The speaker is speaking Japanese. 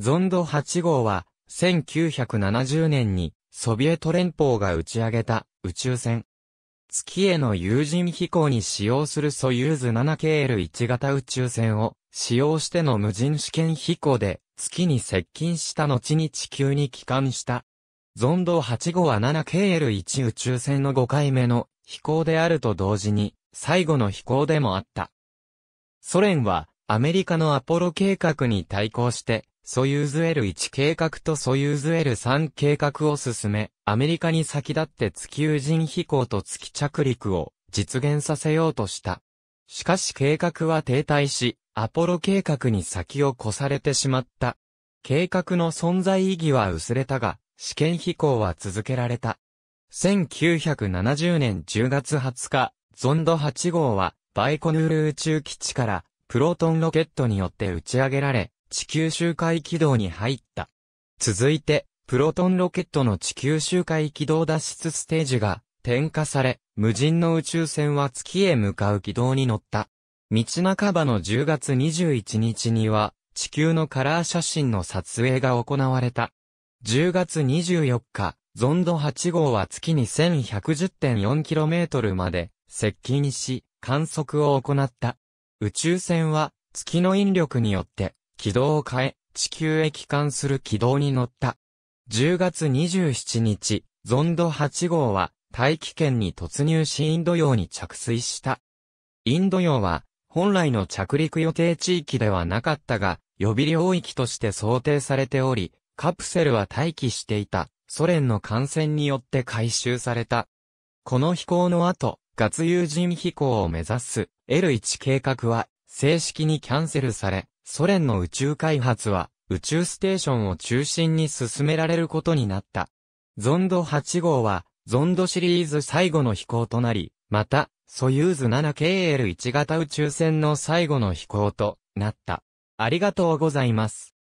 ゾンド8号は、1970年に、ソビエト連邦が打ち上げた、宇宙船。月への有人飛行に使用するソユーズ 7KL1 型宇宙船を、使用しての無人試験飛行で、月に接近した後に地球に帰還した。ゾンド8号は 7KL1 宇宙船の5回目の飛行であると同時に、最後の飛行でもあった。ソ連は、アメリカのアポロ計画に対抗して、ソユーズ L1 計画とソユーズ L3 計画を進め、アメリカに先立って月有人飛行と月着陸を実現させようとした。しかし計画は停滞し、アポロ計画に先を越されてしまった。計画の存在意義は薄れたが、試験飛行は続けられた。1970年10月20日、ゾンド8号は、バイコヌール宇宙基地から、プロトンロケットによって打ち上げられ、地球周回軌道に入った。続いて、プロトンロケットの地球周回軌道脱出ステージが点火され、無人の宇宙船は月へ向かう軌道に乗った。道半ばの10月21日には、地球のカラー写真の撮影が行われた。10月24日、ゾンド8号は月に 1110.4km まで接近し、観測を行った。宇宙船は月の引力によって軌道を変え、地球へ帰還する軌道に乗った。10月27日、ゾンド8号は、大気圏に突入しインド洋に着水した。インド洋は、本来の着陸予定地域ではなかったが、予備領域として想定されており、カプセルは待機していた、ソ連の艦船によって回収された。この飛行の後、月有人飛行を目指す L1 計画は正式にキャンセルされ、ソ連の宇宙開発は、宇宙ステーションを中心に進められることになった。ゾンド8号は、ゾンドシリーズ最後の飛行となり、また、ソユーズ 7KL1 型宇宙船の最後の飛行となった。ありがとうございます。